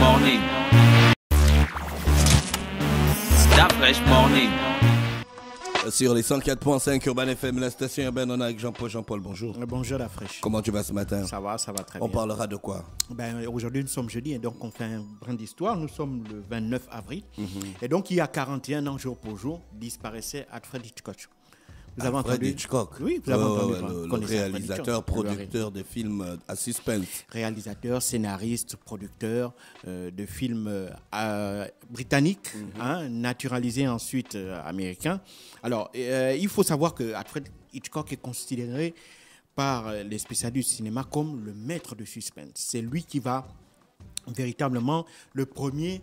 morning. morning. Sur les 104.5 Urban FM, la station urbaine, on a avec Jean-Paul. Jean-Paul, bonjour. Euh, bonjour la fraîche. Comment tu vas ce matin Ça va, ça va très bien. On parlera de quoi ben, Aujourd'hui, nous sommes jeudi et donc on fait un brin d'histoire. Nous sommes le 29 avril. Mhm. Et donc, il y a 41 ans, jour pour jour, disparaissait Alfred Hitchcock. Hitchcock. Oui, oh, Le, réalisateur, producteur de films euh, à suspense. Réalisateur, scénariste, producteur euh, de films euh, britanniques, mhm. hein, naturalisés ensuite américains. Alors, il faut savoir que après Hitchcock est considéré par les spécialistes du cinéma comme le maître de suspense. C'est lui qui va véritablement le premier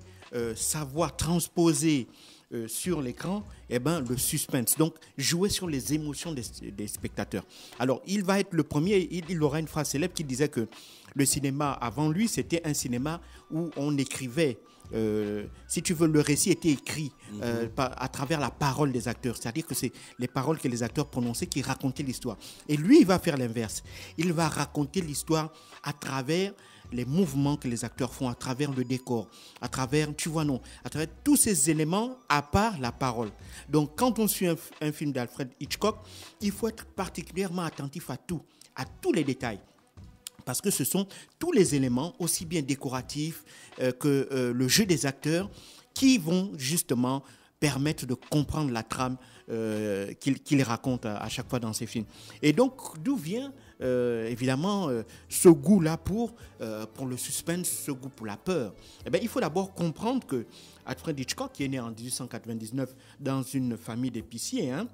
savoir transposer euh, sur l'écran, eh ben, le suspense. Donc, jouer sur les émotions des, spectateurs. Alors, il va être le premier, il, aura une phrase célèbre qui disait que le cinéma avant lui, c'était un cinéma où on écrivait euh, si tu veux, le récit était écrit euh, mhm. à travers la parole des acteurs. C'est-à-dire que c'est les paroles que les acteurs prononçaient qui racontaient l'histoire. Et lui, il va faire l'inverse. Il va raconter l'histoire à travers les mouvements que les acteurs font à travers le décor, à travers, tu vois, non, à travers tous ces éléments à part la parole. Donc, quand on suit un, film d'Alfred Hitchcock, il faut être particulièrement attentif à tout, à tous les détails parce que ce sont tous les éléments, aussi bien décoratifs euh, que euh, le jeu des acteurs, qui vont justement permettre de comprendre la trame euh, qu'il raconte à, chaque fois dans ses films. Et donc, d'où vient euh, évidemment euh, ce goût-là pour, pour le suspense, ce goût pour la peur eh bien, Il faut d'abord comprendre que Alfred Hitchcock, qui est né en 1899 dans une famille d'épiciers, hein,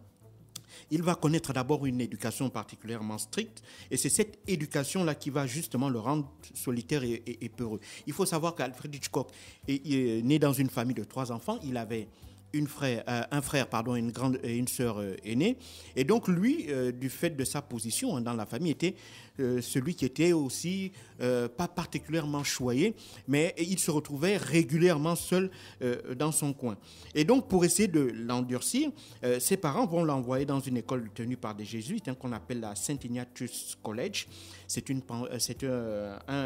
il va connaître d'abord une éducation particulièrement stricte et c'est cette éducation-là qui va justement le rendre solitaire et, peureux. Il faut savoir qu'Alfred Hitchcock est né dans une famille de trois enfants. Il avait une euh, un frère pardon, une grande et euh, une sœur euh, aînée. Et donc lui, du fait de sa position hein, dans la famille, était celui qui était aussi pas particulièrement choyé, mais il se retrouvait régulièrement seul dans son coin. Et donc pour essayer de l'endurcir, ses parents vont l'envoyer dans une école tenue par des jésuites hein, qu'on appelle la Saint Ignatius College. C'est une,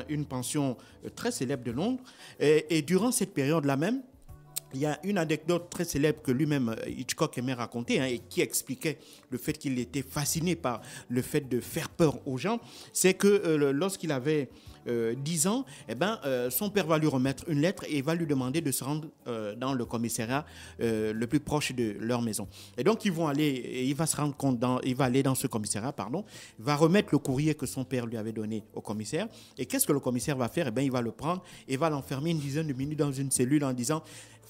une pension très célèbre de Londres. et durant cette période-là même, il y a une anecdote très célèbre que lui-même euh, Hitchcock aimait raconter hein, et qui expliquait le fait qu'il était fasciné par le fait de faire peur aux gens. C'est que euh, lorsqu'il avait 10 euh, ans, eh ben, son père va lui remettre une lettre et va lui demander de se rendre dans le commissariat le plus proche de leur maison. Et donc ils vont aller, il va se rendre dans, il va aller dans ce commissariat, pardon, va remettre le courrier que son père lui avait donné au commissaire. Et qu'est-ce que le commissaire va faire eh ben, Il va le prendre et va l'enfermer une dizaine de minutes dans une cellule en disant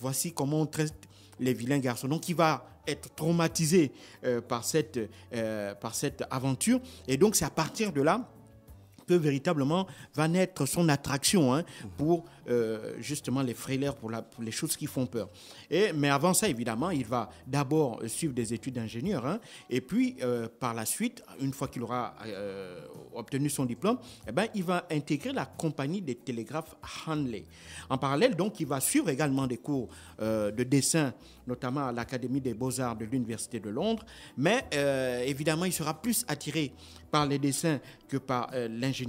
voici comment on traite les vilains garçons. Donc il va être traumatisé euh, par, cette, euh, par cette aventure. Et donc c'est à partir de là que véritablement va naître son attraction hein, pour euh, justement les frileurs, pour, les choses qui font peur. Et, mais avant ça, évidemment, il va d'abord euh, suivre des études d'ingénieur, hein, et puis euh, par la suite, une fois qu'il aura obtenu son diplôme, eh ben, il va intégrer la compagnie des télégraphes Hanley. En parallèle, donc, il va suivre également des cours de dessin, notamment à l'Académie des beaux-arts de l'Université de Londres, mais évidemment, il sera plus attiré par les dessins que par l'ingénieur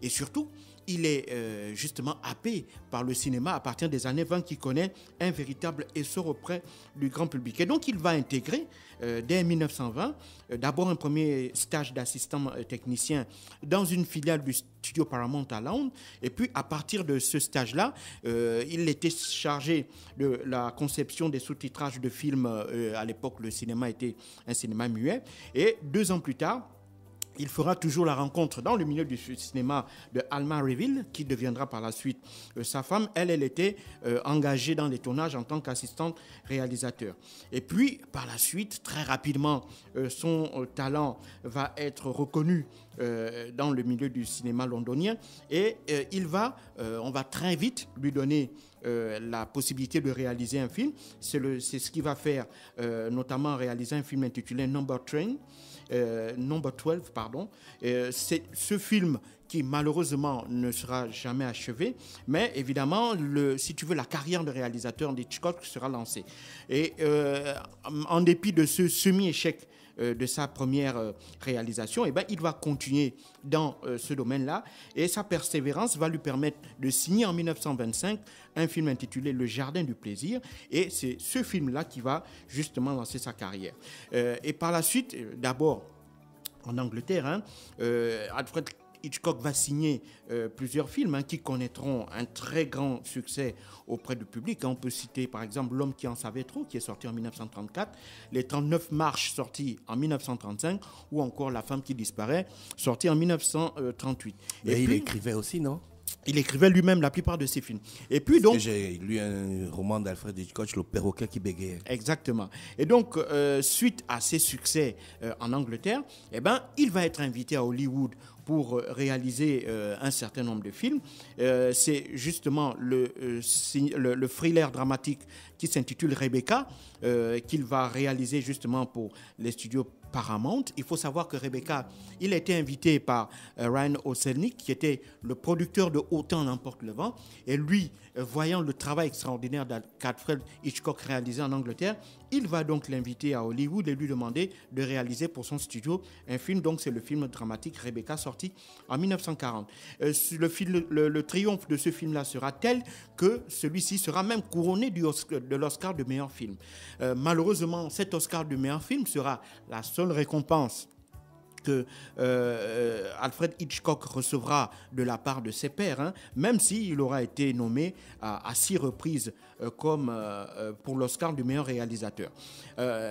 et surtout, il est euh, justement happé par le cinéma à partir des années 20 qui connaît un véritable essor auprès du grand public. Et donc il va intégrer euh, dès 1920 euh, d'abord un premier stage d'assistant technicien dans une filiale du studio Paramount à Londres. Et puis à partir de ce stage-là, il était chargé de la conception des sous-titrages de films. à l'époque, le cinéma était un cinéma muet. Et deux ans plus tard, il fera toujours la rencontre dans le milieu du cinéma de Alma Reville, qui deviendra par la suite euh, sa femme. Elle, elle était euh, engagée dans les tournages en tant qu'assistante réalisateur. Et puis, par la suite, très rapidement, euh, son talent va être reconnu dans le milieu du cinéma londonien et il va, on va très vite lui donner euh, la possibilité de réaliser un film. C'est ce qu'il va faire, euh, notamment réaliser un film intitulé Number Train, 12, euh, pardon. ce film, qui malheureusement ne sera jamais achevé, mais évidemment, le, si tu veux, la carrière de réalisateur d'Hitchcock sera lancée. Et euh, en dépit de ce semi-échec, euh, de sa première euh, réalisation, eh ben, il va continuer dans ce domaine-là. Et sa persévérance va lui permettre de signer en 1925 un film intitulé Le Jardin du Plaisir. Et c'est ce film-là qui va justement lancer sa carrière. et par la suite, d'abord en Angleterre, hein, euh, Hitchcock va signer euh, plusieurs films hein, qui connaîtront un très grand succès auprès du public. Hein. On peut citer par exemple L'homme qui en savait trop, qui est sorti en 1934, Les 39 marches, sorti en 1935, ou encore La femme qui disparaît, sorti en 1938. Et il écrivait aussi, non il écrivait lui-même la plupart de ses films. Et puis donc. J'ai lu un roman d'Alfred Hitchcock, Le perroquet qui bégayait. Exactement. Et donc, euh, suite à ses succès euh, en Angleterre, eh ben, il va être invité à Hollywood pour euh, réaliser euh, un certain nombre de films. Euh, c'est justement le, le, thriller dramatique qui s'intitule Rebecca, qu'il va réaliser justement pour les studios Paramount. Il faut savoir que Rebecca, il a été invité par Ryan Oselnik, qui était le producteur de Autant n'importe le vent. Et lui, voyant le travail extraordinaire qu'Alfred Hitchcock réalisé en Angleterre, il va donc l'inviter à Hollywood et lui demander de réaliser pour son studio un film. Donc c'est le film dramatique Rebecca sorti en 1940. Euh, le, triomphe de ce film-là sera tel que celui-ci sera même couronné de l'Oscar du meilleur film. Euh, malheureusement, cet Oscar du meilleur film sera la seule récompense que euh, Alfred Hitchcock recevra de la part de ses pairs, hein, même s'il aura été nommé à, six reprises euh, comme euh, pour l'Oscar du meilleur réalisateur.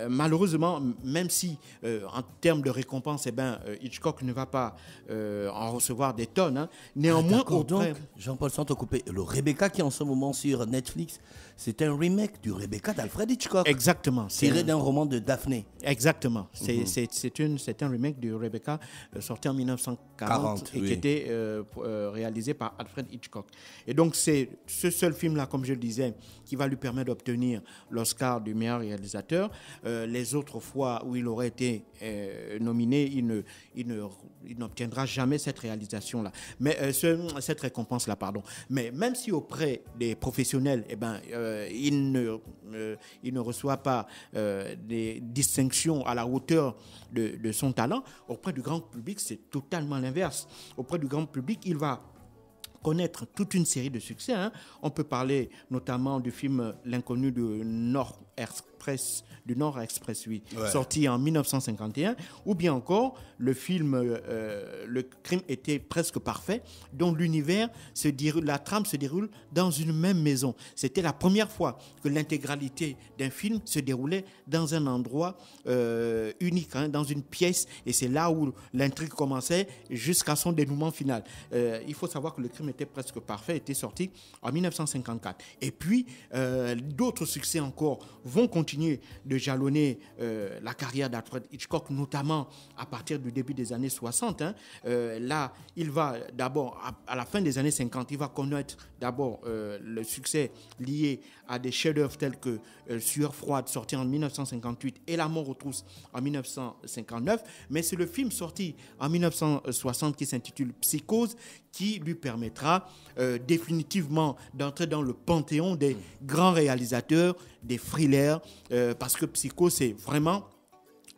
malheureusement, même si en termes de récompense, eh ben, Hitchcock ne va pas en recevoir des tonnes, hein. néanmoins... Ah, Jean-Paul coupé, le Rebecca qui est en ce moment sur Netflix, c'est un remake du Rebecca d'Alfred Hitchcock. Exactement. Tiré d'un roman de Daphné. Exactement. C'est mhm. un remake du Rebecca, euh, sorti en 1940 et qui était euh, euh, réalisé par Alfred Hitchcock. Et donc c'est ce seul film-là, comme je le disais, qui va lui permettre d'obtenir l'Oscar du meilleur réalisateur. les autres fois où il aurait été nominé, il ne, il ne il n'obtiendra jamais cette réalisation-là, mais cette récompense-là, pardon. Mais même si auprès des professionnels, et eh ben, il, ne, il ne reçoit pas des distinctions à la hauteur de, de son talent, Auprès du grand public, c'est totalement l'inverse. Auprès du grand public, il va connaître toute une série de succès. Hein. On peut parler notamment du film L'inconnu de North du Nord Express, 8 sorti en 1951, ou bien encore le film euh, euh, Le crime était presque parfait, dont l'univers se la trame se déroule dans une même maison. C'était la première fois que l'intégralité d'un film se déroulait dans un endroit euh, unique, hein, dans une pièce, et c'est là où l'intrigue commençait jusqu'à son dénouement final. il faut savoir que le crime était presque parfait, était sorti en 1954. Et puis, d'autres succès encore vont continuer de jalonner euh, la carrière d'Alfred Hitchcock, notamment à partir du début des années 60. Hein. Euh, là, il va d'abord, à, la fin des années 50, il va connaître d'abord euh, le succès lié à des chefs-d'œuvre tels que Sueur froide, sorti en 1958, et La mort aux trousses en 1959. Mais c'est le film sorti en 1960 qui s'intitule Psychose qui lui permettra définitivement d'entrer dans le panthéon des grands réalisateurs des thrillers, euh, parce que Psycho, c'est vraiment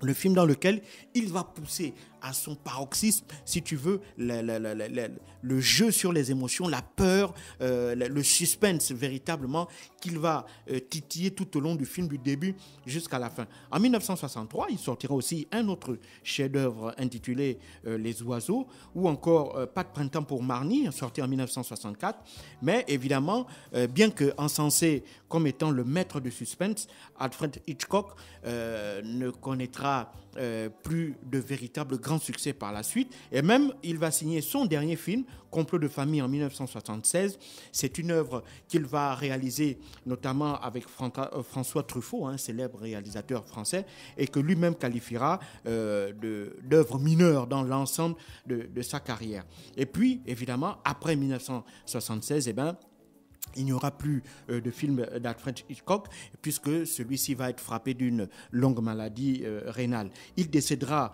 le film dans lequel il va pousser à son paroxysme, si tu veux, le, jeu sur les émotions, la peur, euh, le suspense véritablement qu'il va euh, titiller tout au long du film du début jusqu'à la fin. En 1963, il sortira aussi un autre chef-d'œuvre intitulé euh, Les oiseaux ou encore Pas de printemps pour Marnie, sorti en 1964, mais évidemment, bien que encensé comme étant le maître du suspense, Alfred Hitchcock ne connaîtra euh, plus de véritables grands succès par la suite. Et même, il va signer son dernier film, Complot de famille, en 1976. C'est une œuvre qu'il va réaliser notamment avec euh, François Truffaut, un hein, célèbre réalisateur français, et que lui-même qualifiera euh, d'œuvre mineure dans l'ensemble de, sa carrière. Et puis, évidemment, après 1976, eh ben, il n'y aura plus euh, de film euh, d'Alfred Hitchcock puisque celui-ci va être frappé d'une longue maladie euh, rénale. Il décédera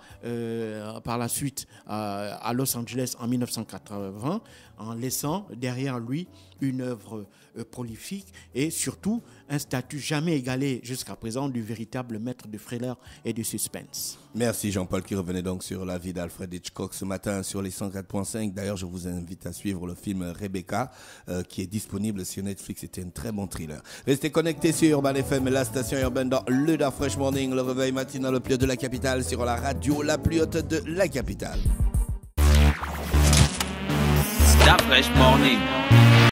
par la suite à Los Angeles en 1980 en laissant derrière lui une œuvre euh, prolifique et surtout un statut jamais égalé jusqu'à présent du véritable maître de thriller et du suspense. Merci Jean-Paul qui revenait donc sur la vie d'Alfred Hitchcock ce matin sur les 104.5. D'ailleurs, je vous invite à suivre le film Rebecca euh, qui est disponible sur Netflix. C'était un très bon thriller. Restez connectés sur Urban FM, la station urbaine dans le Da Fresh Morning, le réveil matinal le plus haut de la capitale sur la radio la plus haute de la capitale. Dapresh Morning.